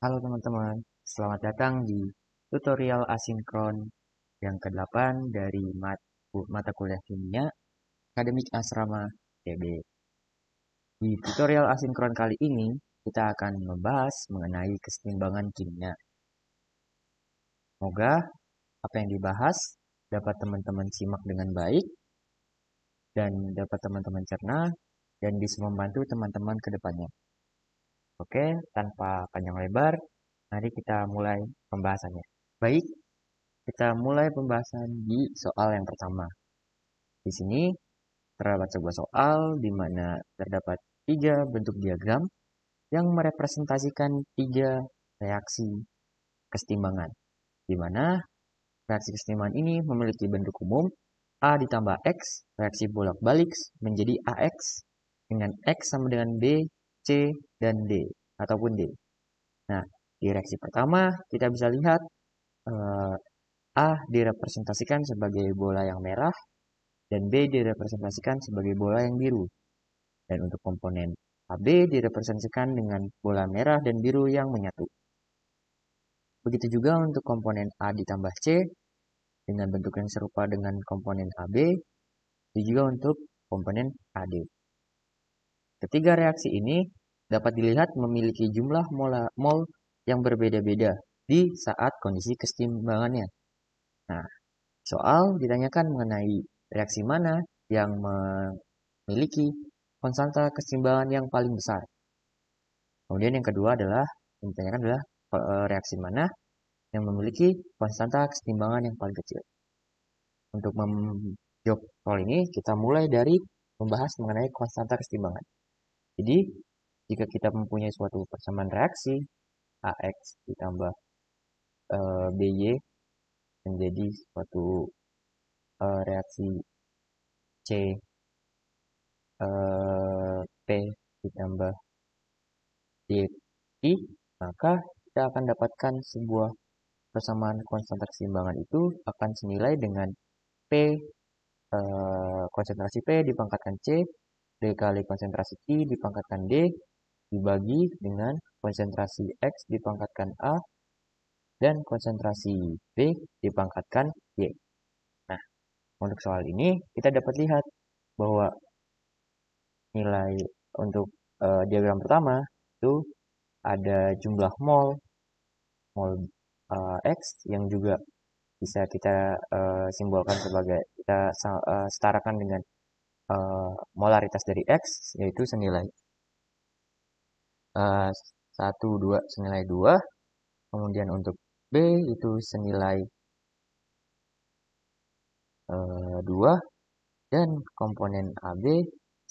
Halo teman-teman, selamat datang di tutorial asinkron yang ke-8 dari mat mata kuliah kimia Akademik Asrama TB. Di tutorial asinkron kali ini, kita akan membahas mengenai keseimbangan kimia. Semoga apa yang dibahas dapat teman-teman simak dengan baik dan dapat teman-teman cerna dan bisa membantu teman-teman ke depannya. Oke, tanpa panjang lebar, mari kita mulai pembahasannya. Baik, kita mulai pembahasan di soal yang pertama. Di sini terdapat sebuah soal di mana terdapat tiga bentuk diagram yang merepresentasikan tiga reaksi kesetimbangan, di mana reaksi kesetimbangan ini memiliki bentuk umum A ditambah X, reaksi bolak-balik menjadi AX dengan X sama dengan B C, dan D, ataupun D. Nah, di reaksi pertama kita bisa lihat eh, A direpresentasikan sebagai bola yang merah, dan B direpresentasikan sebagai bola yang biru. Dan untuk komponen AB direpresentasikan dengan bola merah dan biru yang menyatu. Begitu juga untuk komponen A ditambah C, dengan bentuk yang serupa dengan komponen AB, Dan juga untuk komponen AD. Ketiga reaksi ini dapat dilihat memiliki jumlah mol mol yang berbeda-beda di saat kondisi keseimbangannya. Nah, soal ditanyakan mengenai reaksi mana yang memiliki konstanta keseimbangan yang paling besar. Kemudian yang kedua adalah ditanyakan adalah e, e, reaksi mana yang memiliki konstanta keseimbangan yang paling kecil. Untuk menjawab soal ini, kita mulai dari membahas mengenai konstanta keseimbangan. Jadi, jika kita mempunyai suatu persamaan reaksi, AX ditambah e, BY menjadi suatu e, reaksi C e, eh, P ditambah I, maka kita akan dapatkan sebuah persamaan konstanta keseimbangan itu akan senilai dengan P e, konsentrasi P dipangkatkan C D kali konsentrasi T dipangkatkan D dibagi dengan konsentrasi X dipangkatkan A dan konsentrasi B dipangkatkan Y. Nah, untuk soal ini kita dapat lihat bahwa nilai untuk e, diagram pertama itu ada jumlah mol, mol e, X yang juga bisa kita e, simbolkan sebagai, kita e, setarakan dengan uh, molaritas dari X yaitu senilai uh, 1, 2 senilai 2 kemudian untuk B itu senilai uh, eh, 2 dan komponen AB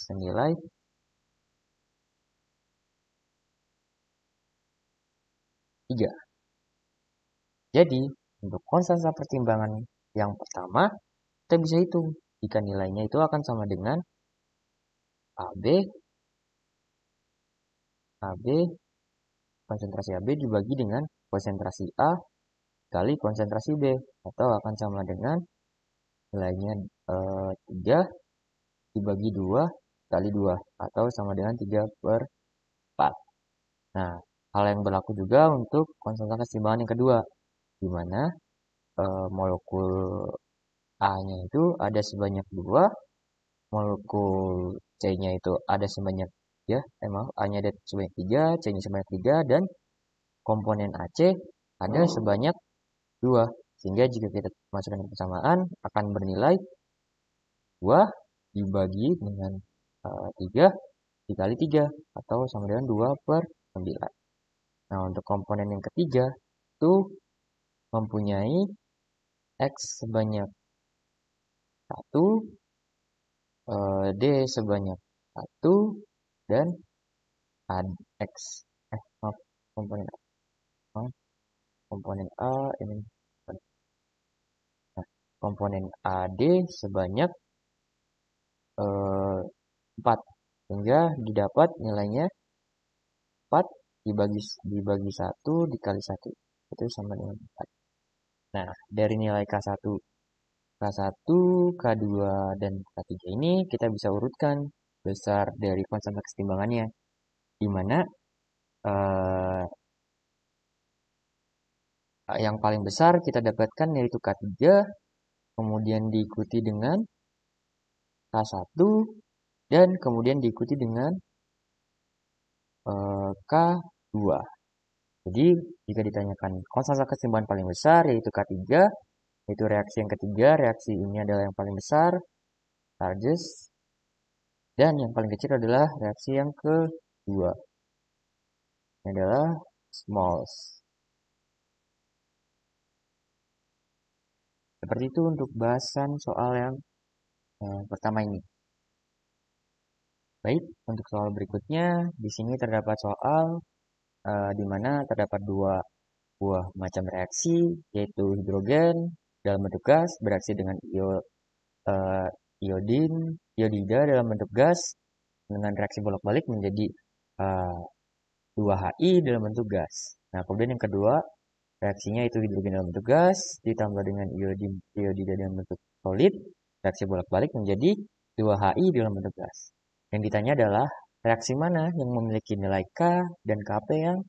senilai tiga. Jadi, untuk konstanta pertimbangan yang pertama, kita bisa hitung jika nilainya itu akan sama dengan AB AB konsentrasi AB dibagi dengan konsentrasi A kali konsentrasi B atau akan sama dengan nilainya e, eh, 3 dibagi 2 kali 2 atau sama dengan 3 per 4. Nah, hal yang berlaku juga untuk konsentrasi keseimbangan yang kedua, di mana e, molekul A-nya itu ada sebanyak dua, molekul C-nya itu ada sebanyak ya, eh, maaf, A-nya ada sebanyak tiga, C-nya sebanyak tiga, dan komponen AC ada oh. sebanyak dua. Sehingga jika kita masukkan persamaan akan bernilai 2 dibagi dengan uh, eh, 3 dikali 3 atau sama dengan 2 per 9. Nah, untuk komponen yang ketiga itu mempunyai X sebanyak 1 eh, D sebanyak 1 dan X eh maaf komponen A komponen A ini nah, komponen AD sebanyak eh, 4 sehingga didapat nilainya 4 dibagi dibagi 1 dikali 1 itu sama dengan 4 nah dari nilai K1 K1, K2, dan K3 ini kita bisa urutkan besar dari konstanta kesetimbangannya, di mana uh, yang paling besar kita dapatkan yaitu K3, kemudian diikuti dengan K1, dan kemudian diikuti dengan uh, eh, K2. Jadi, jika ditanyakan konstanta kesetimbangan paling besar yaitu K3, itu reaksi yang ketiga, reaksi ini adalah yang paling besar, largest, dan yang paling kecil adalah reaksi yang kedua. Ini adalah smalls. Seperti itu untuk bahasan soal yang eh, pertama ini. Baik, untuk soal berikutnya, di sini terdapat soal eh, di mana terdapat dua buah macam reaksi, yaitu hidrogen dalam bentuk gas, bereaksi dengan io, uh, eh, iodin, iodida dalam bentuk gas dengan reaksi bolak-balik menjadi uh, eh, 2Hi dalam bentuk gas. Nah, kemudian yang kedua, reaksinya itu hidrogen dalam bentuk gas ditambah dengan iodin, iodida dalam bentuk solid, reaksi bolak-balik menjadi 2Hi dalam bentuk gas. Yang ditanya adalah reaksi mana yang memiliki nilai K dan Kp yang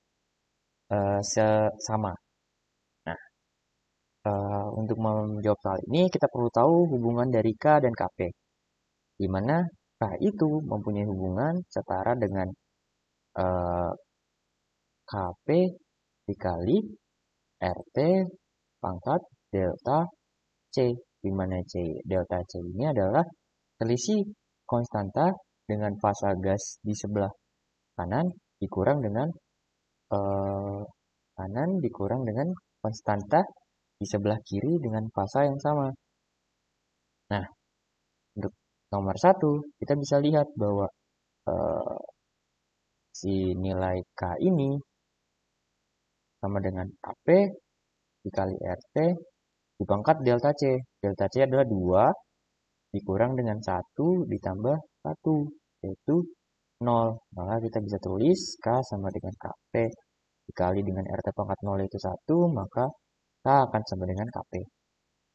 uh, eh, sama Eh, untuk menjawab soal ini kita perlu tahu hubungan dari K dan KP. Di mana K itu mempunyai hubungan setara dengan uh, eh, KP dikali RT pangkat delta C. Di mana C delta C ini adalah selisih konstanta dengan fase gas di sebelah kanan dikurang dengan uh, kanan dikurang dengan konstanta di sebelah kiri dengan fasa yang sama. Nah, untuk nomor satu, kita bisa lihat bahwa eh, si nilai K ini sama dengan AP dikali RT dipangkat delta C. Delta C adalah 2 dikurang dengan 1 ditambah 1, yaitu 0. Maka kita bisa tulis K sama dengan KP dikali dengan RT pangkat 0 itu 1, maka K akan sama dengan KP.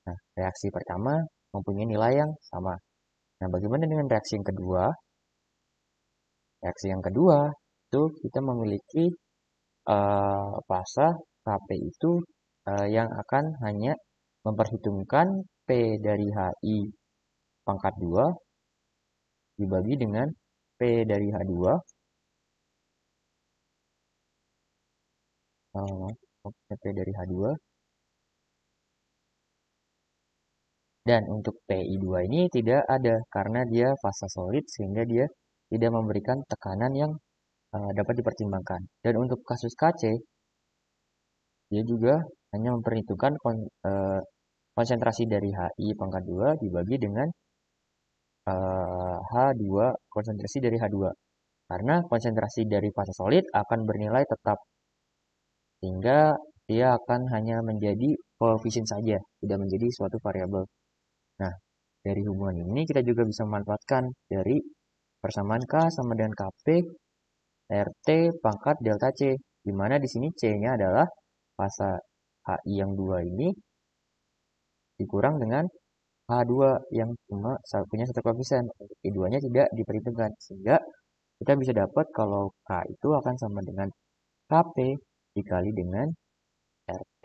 Nah, reaksi pertama mempunyai nilai yang sama. Nah, bagaimana dengan reaksi yang kedua? Reaksi yang kedua itu kita memiliki uh, fase KP itu uh, yang akan hanya memperhitungkan P dari HI pangkat 2 dibagi dengan P dari H2 uh, eh, P dari H2 Dan untuk PI2 ini tidak ada karena dia fase solid sehingga dia tidak memberikan tekanan yang uh, dapat dipertimbangkan. Dan untuk kasus KC, dia juga hanya memperhitungkan kon, uh, konsentrasi dari HI pangkat 2 dibagi dengan uh, eh, H2 konsentrasi dari H2. Karena konsentrasi dari fase solid akan bernilai tetap. Sehingga dia akan hanya menjadi koefisien saja, tidak menjadi suatu variabel. Nah, dari hubungan ini kita juga bisa memanfaatkan dari persamaan K sama dengan KP RT pangkat delta C, di mana di sini C-nya adalah fase HI yang 2 ini dikurang dengan H2 yang cuma punya satu koefisien. Untuk I2-nya tidak diperhitungkan. Sehingga kita bisa dapat kalau K itu akan sama dengan KP dikali dengan RT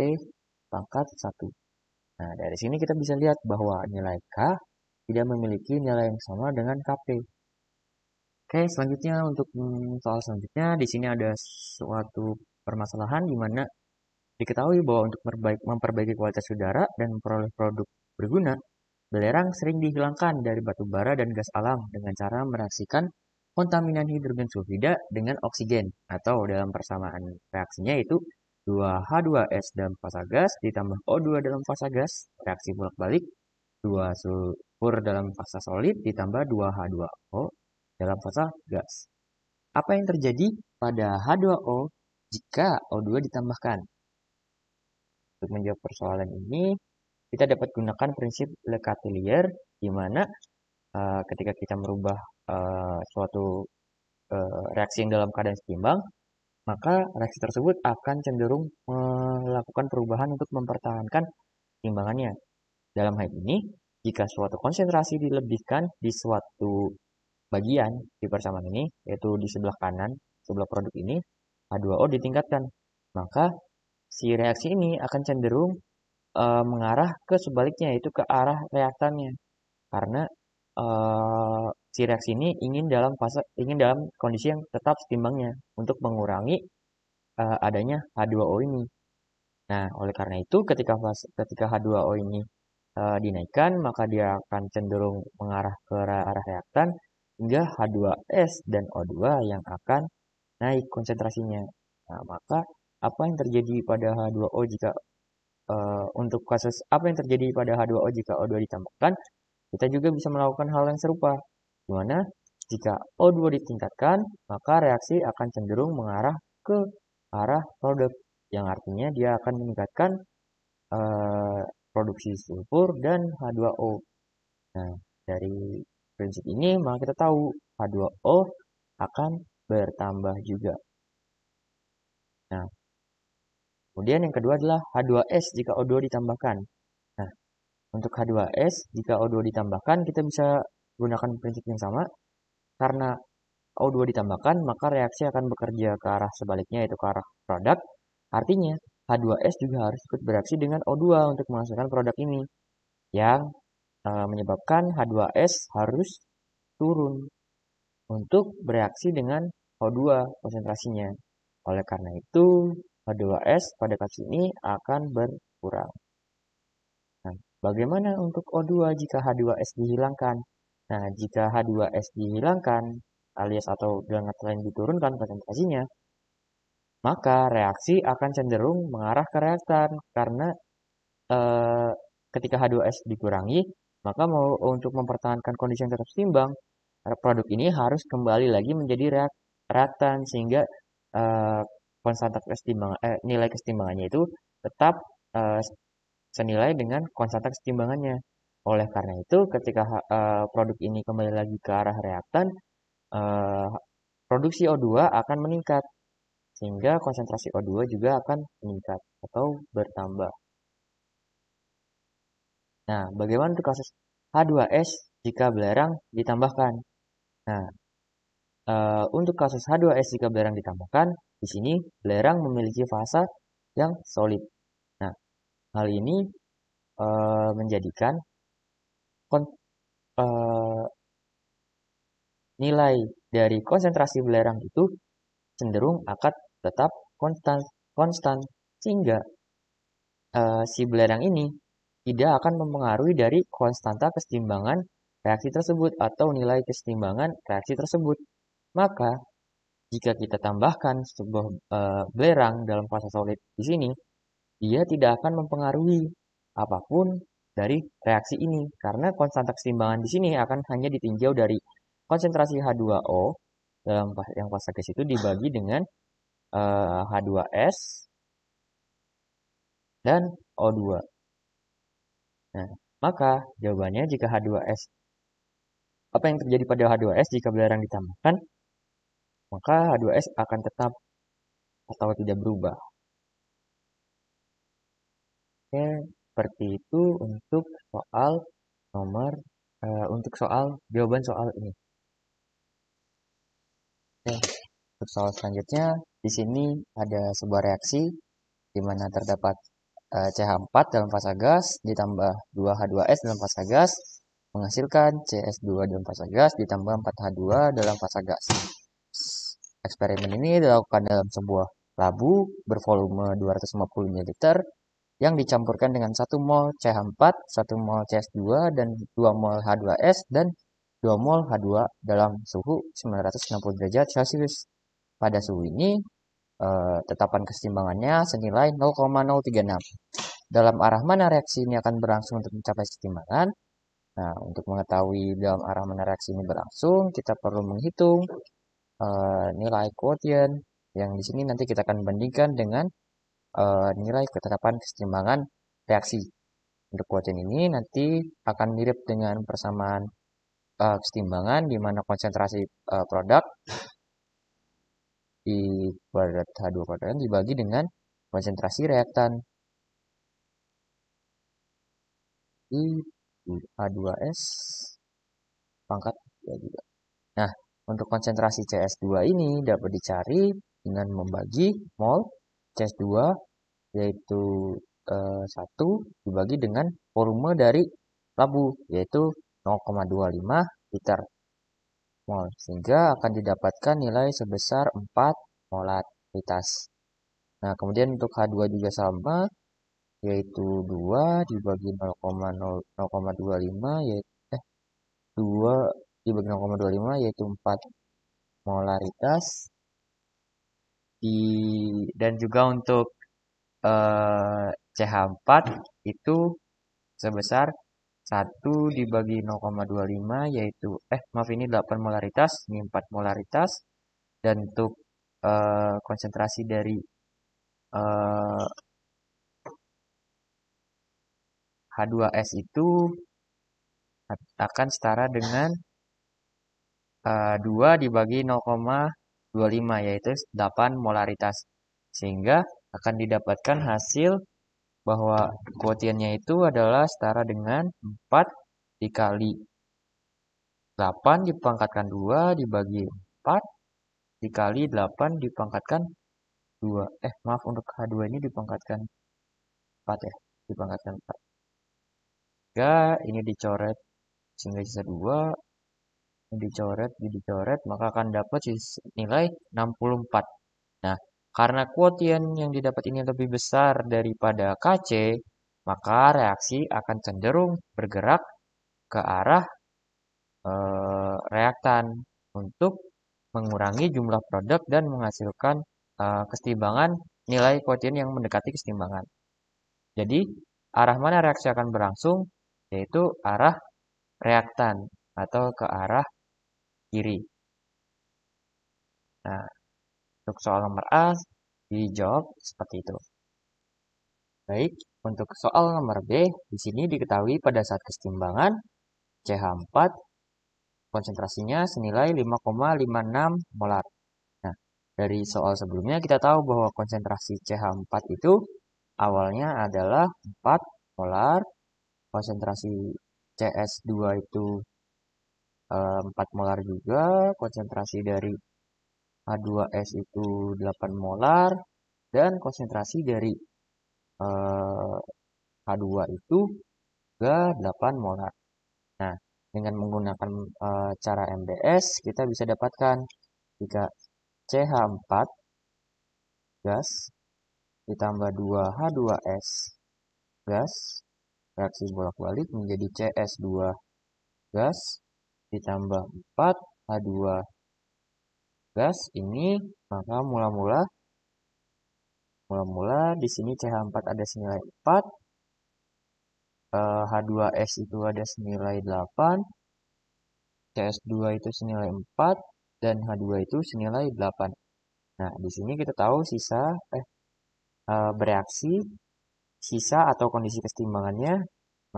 pangkat 1. Nah, dari sini kita bisa lihat bahwa nilai K tidak memiliki nilai yang sama dengan KP. Oke, selanjutnya untuk hmm, soal selanjutnya, di sini ada suatu permasalahan di mana diketahui bahwa untuk memperbaiki, kualitas udara dan memperoleh produk berguna, belerang sering dihilangkan dari batu bara dan gas alam dengan cara merasikan kontaminan hidrogen sulfida dengan oksigen atau dalam persamaan reaksinya itu 2H2S dalam fasa gas ditambah O2 dalam fasa gas, reaksi bolak-balik 2 sulfur dalam fasa solid ditambah 2H2O dalam fasa gas. Apa yang terjadi pada H2O jika O2 ditambahkan? Untuk menjawab persoalan ini, kita dapat gunakan prinsip Le Catelier di mana uh, ketika kita merubah uh, suatu uh, reaksi yang dalam keadaan seimbang, maka reaksi tersebut akan cenderung melakukan perubahan untuk mempertahankan timbangannya. Dalam hal ini, jika suatu konsentrasi dilebihkan di suatu bagian di persamaan ini, yaitu di sebelah kanan, sebelah produk ini, H2O ditingkatkan, maka si reaksi ini akan cenderung e, mengarah ke sebaliknya, yaitu ke arah reaktannya. Karena uh, si reaksi ini ingin dalam fase ingin dalam kondisi yang tetap setimbangnya untuk mengurangi uh, adanya H2O ini. Nah, oleh karena itu ketika fase, ketika H2O ini uh, dinaikkan, maka dia akan cenderung mengarah ke arah reaktan hingga H2S dan O2 yang akan naik konsentrasinya. Nah, maka apa yang terjadi pada H2O jika uh, untuk kasus apa yang terjadi pada H2O jika O2 ditambahkan kita juga bisa melakukan hal yang serupa, Gimana? jika O2 ditingkatkan, maka reaksi akan cenderung mengarah ke arah produk, yang artinya dia akan meningkatkan uh, produksi sulfur dan H2O. Nah, dari prinsip ini maka kita tahu H2O akan bertambah juga. Nah, kemudian yang kedua adalah H2S jika O2 ditambahkan. Untuk H2S, jika O2 ditambahkan, kita bisa gunakan prinsip yang sama. Karena O2 ditambahkan, maka reaksi akan bekerja ke arah sebaliknya, yaitu ke arah produk. Artinya, H2S juga harus ikut bereaksi dengan O2 untuk menghasilkan produk ini. Yang e, menyebabkan H2S harus turun untuk bereaksi dengan O2 konsentrasinya. Oleh karena itu, H2S pada kasus ini akan berkurang. Bagaimana untuk O2 jika H2S dihilangkan? Nah, jika H2S dihilangkan, alias atau dengan lain diturunkan konsentrasinya, maka reaksi akan cenderung mengarah ke reaktan karena e, ketika H2S dikurangi, maka mau untuk mempertahankan kondisi yang tetap seimbang, produk ini harus kembali lagi menjadi reak, reaktan sehingga e, konsentrasi eh, nilai kesetimbangannya itu tetap e, senilai dengan konsentrasi timbangannya. Oleh karena itu, ketika uh, produk ini kembali lagi ke arah reaktan, uh, produksi O2 akan meningkat, sehingga konsentrasi O2 juga akan meningkat atau bertambah. Nah, bagaimana untuk kasus H2S jika belerang ditambahkan? Nah, e, untuk kasus H2S jika belerang ditambahkan, di sini belerang memiliki fase yang solid. Hal ini e, menjadikan kon, e, nilai dari konsentrasi belerang itu cenderung akan tetap konstan, konstan sehingga e, si belerang ini tidak akan mempengaruhi dari konstanta kesetimbangan reaksi tersebut atau nilai kesetimbangan reaksi tersebut. Maka, jika kita tambahkan sebuah e, belerang dalam fase solid di sini, dia tidak akan mempengaruhi apapun dari reaksi ini karena konstanta keseimbangan di sini akan hanya ditinjau dari konsentrasi H2O dalam yang gas itu dibagi dengan uh, eh, H2S dan O2. Nah, maka jawabannya jika H2S apa yang terjadi pada H2S jika belerang ditambahkan, maka H2S akan tetap atau tidak berubah. Oke, seperti itu untuk soal nomor uh, untuk soal jawaban soal ini. Oke, untuk soal selanjutnya di sini ada sebuah reaksi di mana terdapat eh, CH4 dalam fasa gas ditambah 2H2S dalam fasa gas menghasilkan CS2 dalam fasa gas ditambah 4H2 dalam fasa gas. Eksperimen ini dilakukan dalam sebuah labu bervolume 250 ml yang dicampurkan dengan 1 mol CH4, 1 mol ch 2 dan 2 mol H2S, dan 2 mol H2 dalam suhu 960 derajat Celcius. Pada suhu ini, eh, tetapan kesetimbangannya senilai 0,036. Dalam arah mana reaksi ini akan berlangsung untuk mencapai kesetimbangan? Nah, untuk mengetahui dalam arah mana reaksi ini berlangsung, kita perlu menghitung eh, nilai quotient yang di sini nanti kita akan bandingkan dengan uh, nilai ketetapan kesetimbangan reaksi. Untuk kekuatan ini nanti akan mirip dengan persamaan uh, eh, kesetimbangan di mana konsentrasi uh, produk di kuadrat H2 kuadrat dibagi dengan konsentrasi reaktan di A2S pangkat ya juga. Nah, untuk konsentrasi CS2 ini dapat dicari dengan membagi mol c 2 yaitu e, eh, 1 dibagi dengan volume dari labu yaitu 0,25 liter mol sehingga akan didapatkan nilai sebesar 4 molaritas. Nah, kemudian untuk H2 juga sama yaitu 2 dibagi 0,25 eh, yaitu eh 2 dibagi 0,25 yaitu 4 molaritas di dan juga untuk uh, eh, CH4 itu sebesar 1 dibagi 0,25 yaitu eh maaf ini 8 molaritas ini 4 molaritas dan untuk uh, konsentrasi dari uh, eh, H2S itu akan setara dengan uh, 2 dibagi 0, 25 yaitu 8 molaritas. Sehingga akan didapatkan hasil bahwa kuotiennya itu adalah setara dengan 4 dikali 8 dipangkatkan 2 dibagi 4 dikali 8 dipangkatkan 2. Eh, maaf untuk H2 ini dipangkatkan 4 ya. Dipangkatkan 4. Sehingga ini dicoret sehingga sisa 2 dicoret dicoret maka akan dapat nilai 64 nah karena kuotien yang didapat ini lebih besar daripada KC maka reaksi akan cenderung bergerak ke arah e, reaktan untuk mengurangi jumlah produk dan menghasilkan e, kesetimbangan nilai kuotien yang mendekati kesetimbangan. Jadi, arah mana reaksi akan berlangsung? Yaitu arah reaktan atau ke arah kiri. Nah, untuk soal nomor A dijawab seperti itu. Baik, untuk soal nomor B, di sini diketahui pada saat kesetimbangan CH4 konsentrasinya senilai 5,56 molar. Nah, dari soal sebelumnya kita tahu bahwa konsentrasi CH4 itu awalnya adalah 4 molar, konsentrasi CS2 itu 4 molar juga, konsentrasi dari H2S itu 8 molar, dan konsentrasi dari eh, H2 itu juga 8 molar. Nah, dengan menggunakan eh, cara MBS, kita bisa dapatkan jika CH4 gas ditambah 2H2S gas, reaksi bolak-balik menjadi CS2 gas ditambah 4 H2 gas ini maka mula-mula mula-mula di sini CH4 ada senilai 4 eh, H2S itu ada senilai 8 CS2 itu senilai 4 dan H2 itu senilai 8 nah di sini kita tahu sisa eh, eh, bereaksi sisa atau kondisi kesetimbangannya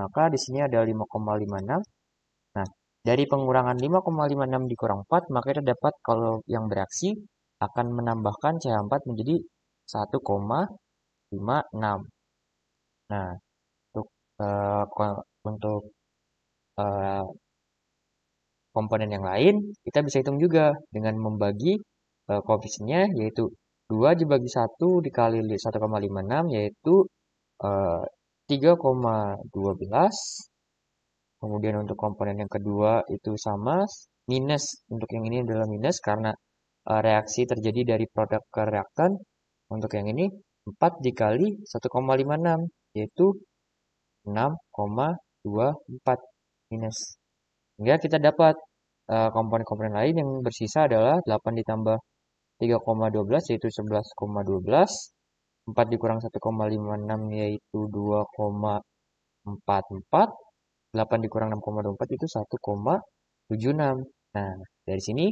maka di sini ada 5,56 dari pengurangan 5,56 dikurang 4, maka kita dapat kalau yang bereaksi akan menambahkan CH4 menjadi 1,56. Nah, untuk uh, untuk uh, komponen yang lain, kita bisa hitung juga dengan membagi uh, eh, koefisiennya yaitu 2 dibagi 1 dikali 1,56 yaitu uh, 3,12 Kemudian untuk komponen yang kedua itu sama, minus. Untuk yang ini adalah minus karena uh, reaksi terjadi dari produk ke reaktan. Untuk yang ini 4 dikali 1,56 yaitu 6,24 minus. Sehingga kita dapat eh, komponen-komponen uh, lain yang bersisa adalah 8 ditambah 3,12 yaitu 11,12. 4 dikurang 1,56 yaitu 2,44. 8 dikurang 6,24 itu 1,76. Nah, dari sini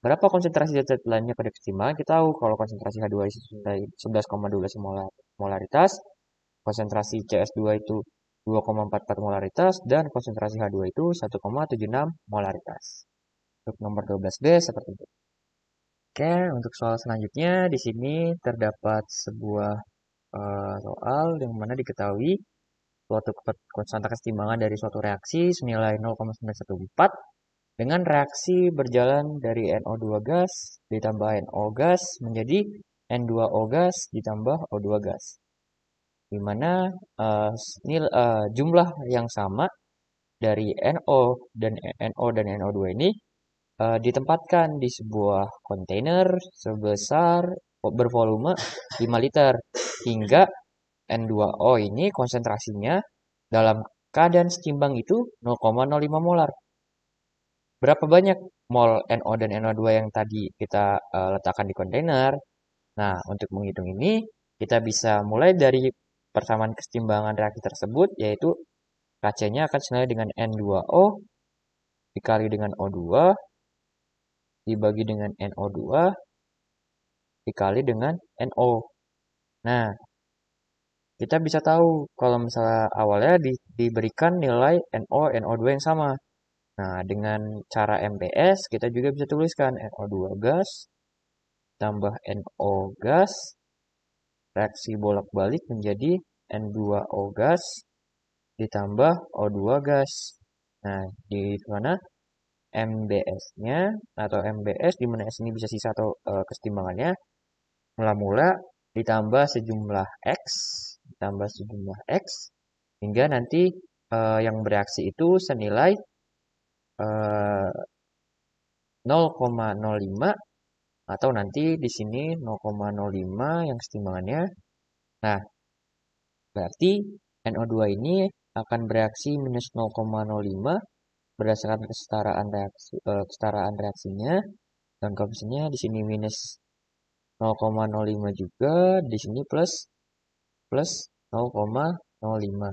berapa konsentrasi zat lainnya pada ketimbangan? Kita tahu kalau konsentrasi H2 itu 11,12 molaritas, konsentrasi CS2 itu 2,44 molaritas, dan konsentrasi H2 itu 1,76 molaritas. Untuk nomor 12B seperti itu. Oke, untuk soal selanjutnya di sini terdapat sebuah uh, soal yang mana diketahui suatu konstanta timbangan dari suatu reaksi senilai 0,914 dengan reaksi berjalan dari NO2 gas ditambah NO gas menjadi N2O gas ditambah O2 gas. Di mana uh, jumlah yang sama dari NO dan NO dan NO2 ini uh, ditempatkan di sebuah kontainer sebesar oh, bervolume 5 liter hingga N2O ini konsentrasinya dalam keadaan setimbang itu 0,05 molar. Berapa banyak mol NO dan NO2 yang tadi kita uh, letakkan di kontainer? Nah, untuk menghitung ini, kita bisa mulai dari persamaan kesetimbangan reaksi tersebut, yaitu KC-nya akan senilai dengan N2O dikali dengan O2 dibagi dengan NO2 dikali dengan NO. Nah, kita bisa tahu kalau misalnya awalnya di, diberikan nilai NO, NO2 yang sama. Nah, dengan cara MPS kita juga bisa tuliskan NO2 gas tambah NO gas reaksi bolak-balik menjadi N2O gas ditambah O2 gas. Nah, di mana MBS-nya atau MBS di mana S ini bisa sisa atau e, kesetimbangannya mula-mula ditambah sejumlah X ditambah sejumlah X, hingga nanti uh, yang bereaksi itu senilai uh, eh, 0,05 atau nanti di sini 0,05 yang setimbangannya. Nah, berarti NO2 ini akan bereaksi minus 0,05 berdasarkan kesetaraan reaksi uh, kesetaraan reaksinya dan koefisiennya di sini minus 0,05 juga di sini plus plus 0,05.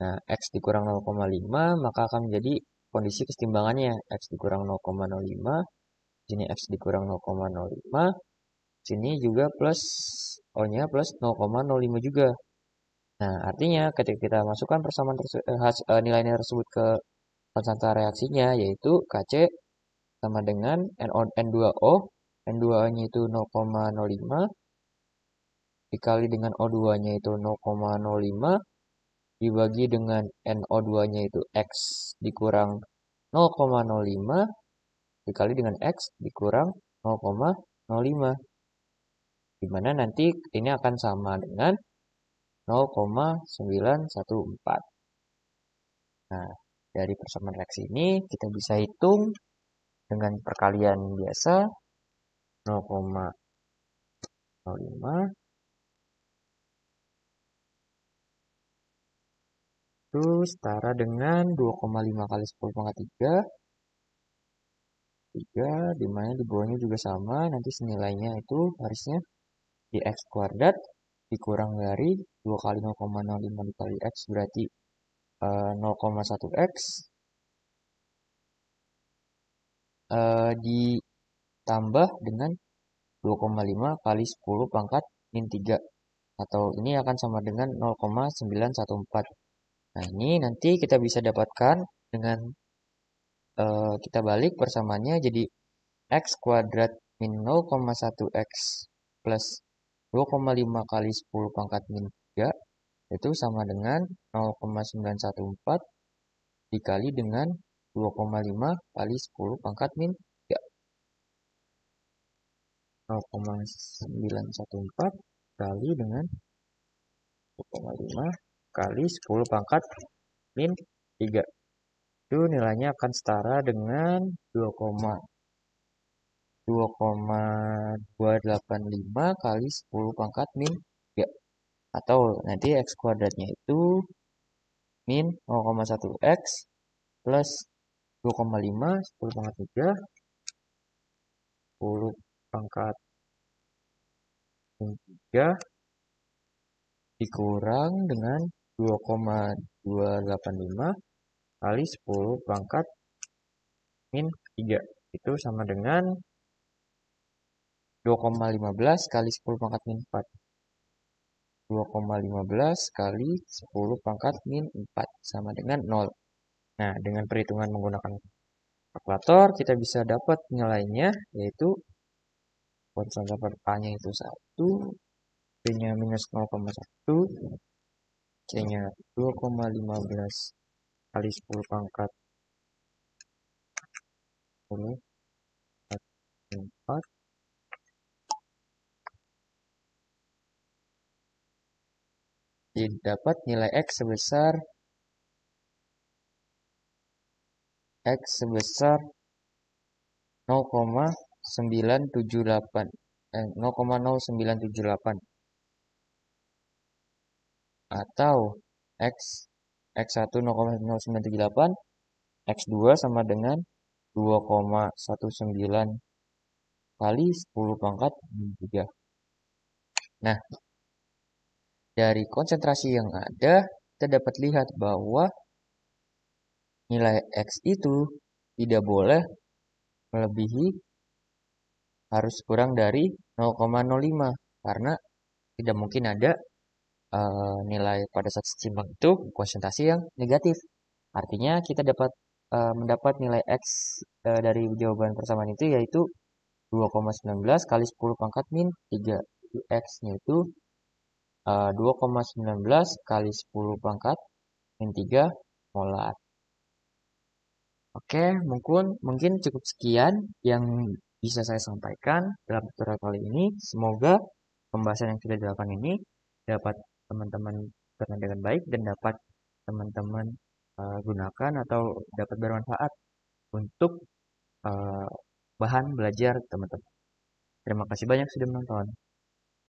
Nah, X dikurang 0,5 maka akan menjadi kondisi kesetimbangannya. X dikurang 0,05, sini X dikurang 0,05, sini juga plus O-nya plus 0,05 juga. Nah, artinya ketika kita masukkan persamaan eh, eh, nilai-nilai tersebut ke konstanta reaksinya, yaitu KC sama dengan N2O, N2O-nya itu 0,05, dikali dengan O2-nya itu 0,05 dibagi dengan NO2-nya itu X dikurang 0,05 dikali dengan X dikurang 0,05 dimana nanti ini akan sama dengan 0,914 nah dari persamaan reaksi ini kita bisa hitung dengan perkalian biasa 0,05 setara dengan 2,5 kali 10 pangkat 3. 3, dimana di bawahnya juga sama, nanti senilainya itu harusnya di X kuadrat dikurang dari 2 kali 0,05 dikali X berarti uh, 0,1X uh, ditambah dengan 2,5 kali 10 pangkat min 3 atau ini akan sama dengan 0,914 Nah, ini nanti kita bisa dapatkan dengan uh, kita balik persamaannya jadi x kuadrat min 0,1x plus 2,5 kali 10 pangkat min 3 itu sama dengan 0,914 dikali dengan 2,5 kali 10 pangkat min 3. 0,914 kali dengan 2,5 kali 10 pangkat min 3. Itu nilainya akan setara dengan 2,285 kali 10 pangkat min 3. Atau nanti X kuadratnya itu min 0,1 X plus 2,5 10 pangkat 3 10 pangkat 3 dikurang dengan 2,285 kali 10 pangkat min 3. Itu sama dengan 2,15 kali 10 pangkat min 4. 2,15 kali 10 pangkat min 4 sama dengan 0. Nah, dengan perhitungan menggunakan kalkulator, kita bisa dapat nilainya, yaitu konstanta pertanyaan a itu 1, b minus 0,1, C nya 2,15 kali 10 pangkat 10 4 didapat nilai X sebesar X sebesar 0,978 eh, 0,0978 atau X X1 0,0938 X2 sama dengan 2,19 kali 10 pangkat 3. Nah, dari konsentrasi yang ada, kita dapat lihat bahwa nilai X itu tidak boleh melebihi harus kurang dari 0,05 karena tidak mungkin ada uh, nilai pada saat seimbang itu konsentrasi yang negatif. Artinya kita dapat uh, mendapat nilai X uh, dari jawaban persamaan itu yaitu 2,19 kali 10 pangkat min 3. X-nya itu uh, 2,19 kali 10 pangkat min 3 molar. Oke, mungkin, mungkin cukup sekian yang bisa saya sampaikan dalam tutorial kali ini. Semoga pembahasan yang kita dilakukan ini dapat teman-teman dengan dengan baik dan dapat teman-teman uh, gunakan atau dapat bermanfaat untuk uh, bahan belajar teman-teman. Terima kasih banyak sudah menonton.